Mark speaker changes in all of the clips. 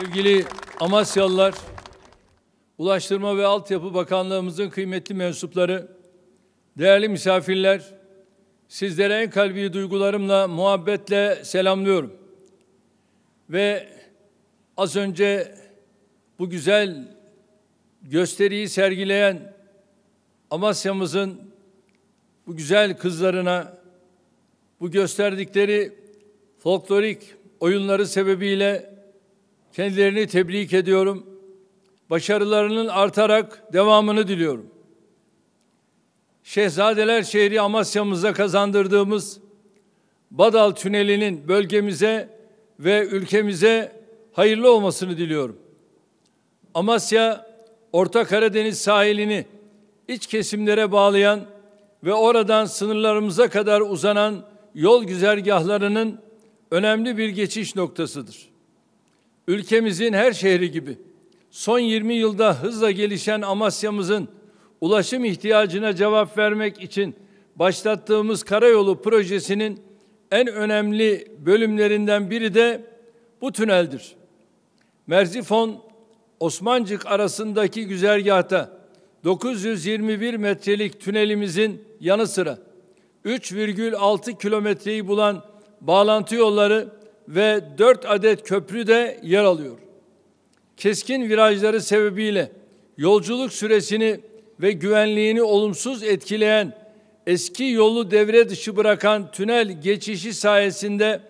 Speaker 1: Sevgili Amasyalılar, Ulaştırma ve Altyapı Bakanlığımızın kıymetli mensupları, değerli misafirler, sizlere en kalbi duygularımla, muhabbetle selamlıyorum. Ve az önce bu güzel gösteriyi sergileyen Amasya'mızın bu güzel kızlarına bu gösterdikleri folklorik oyunları sebebiyle Kendilerini tebrik ediyorum. Başarılarının artarak devamını diliyorum. Şehzadeler şehri Amasya'mıza kazandırdığımız Badal Tüneli'nin bölgemize ve ülkemize hayırlı olmasını diliyorum. Amasya, Orta Karadeniz sahilini iç kesimlere bağlayan ve oradan sınırlarımıza kadar uzanan yol güzergahlarının önemli bir geçiş noktasıdır. Ülkemizin her şehri gibi son 20 yılda hızla gelişen Amasya'mızın ulaşım ihtiyacına cevap vermek için başlattığımız karayolu projesinin en önemli bölümlerinden biri de bu tüneldir. Merzifon Osmancık arasındaki güzergahta 921 metrelik tünelimizin yanı sıra 3,6 kilometreyi bulan bağlantı yolları ve 4 adet köprü de yer alıyor. Keskin virajları sebebiyle yolculuk süresini ve güvenliğini olumsuz etkileyen eski yolu devre dışı bırakan tünel geçişi sayesinde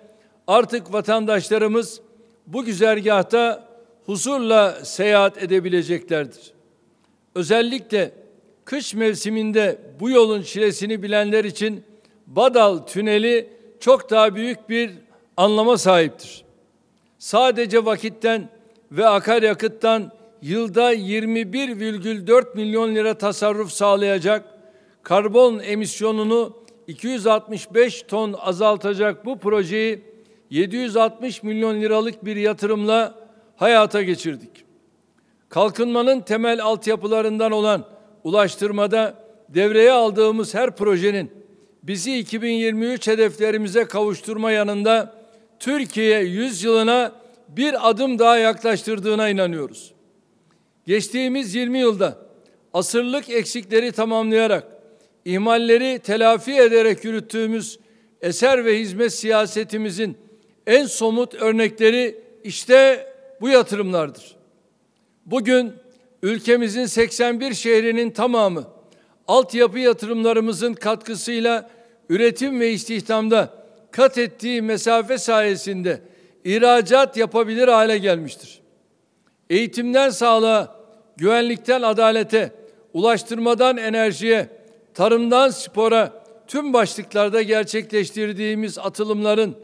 Speaker 1: artık vatandaşlarımız bu güzergahta huzurla seyahat edebileceklerdir. Özellikle kış mevsiminde bu yolun çilesini bilenler için Badal Tüneli çok daha büyük bir anlama sahiptir. Sadece vakitten ve akaryakıttan yılda 21,4 milyon lira tasarruf sağlayacak, karbon emisyonunu 265 ton azaltacak bu projeyi 760 milyon liralık bir yatırımla hayata geçirdik. Kalkınmanın temel altyapılarından olan ulaştırmada devreye aldığımız her projenin bizi 2023 hedeflerimize kavuşturma yanında Türkiye yüzyılına bir adım daha yaklaştırdığına inanıyoruz. Geçtiğimiz 20 yılda asırlık eksikleri tamamlayarak, ihmalleri telafi ederek yürüttüğümüz eser ve hizmet siyasetimizin en somut örnekleri işte bu yatırımlardır. Bugün ülkemizin 81 şehrinin tamamı altyapı yatırımlarımızın katkısıyla üretim ve istihdamda kat ettiği mesafe sayesinde ihracat yapabilir hale gelmiştir. Eğitimden sağlığa, güvenlikten adalete, ulaştırmadan enerjiye, tarımdan spora tüm başlıklarda gerçekleştirdiğimiz atılımların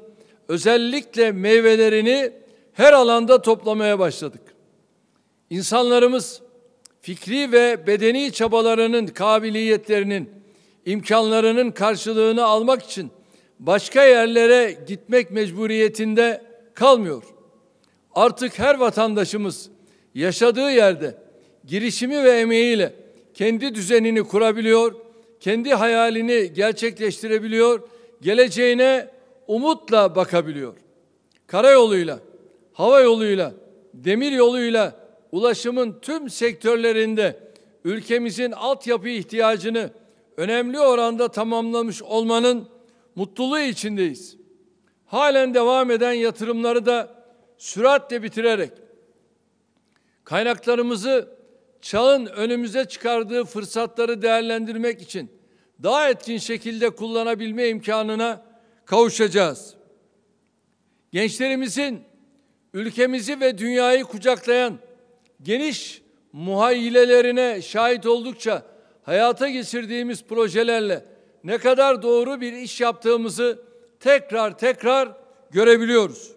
Speaker 1: özellikle meyvelerini her alanda toplamaya başladık. İnsanlarımız fikri ve bedeni çabalarının kabiliyetlerinin, imkanlarının karşılığını almak için başka yerlere gitmek mecburiyetinde kalmıyor. Artık her vatandaşımız yaşadığı yerde girişimi ve emeğiyle kendi düzenini kurabiliyor, kendi hayalini gerçekleştirebiliyor, geleceğine umutla bakabiliyor. Karayoluyla, hava yoluyla, demir yoluyla ulaşımın tüm sektörlerinde ülkemizin altyapı ihtiyacını önemli oranda tamamlamış olmanın mutluluğu içindeyiz. Halen devam eden yatırımları da süratle bitirerek kaynaklarımızı çağın önümüze çıkardığı fırsatları değerlendirmek için daha etkin şekilde kullanabilme imkanına kavuşacağız. Gençlerimizin ülkemizi ve dünyayı kucaklayan geniş muhayyilelerine şahit oldukça hayata geçirdiğimiz projelerle ne kadar doğru bir iş yaptığımızı tekrar tekrar görebiliyoruz.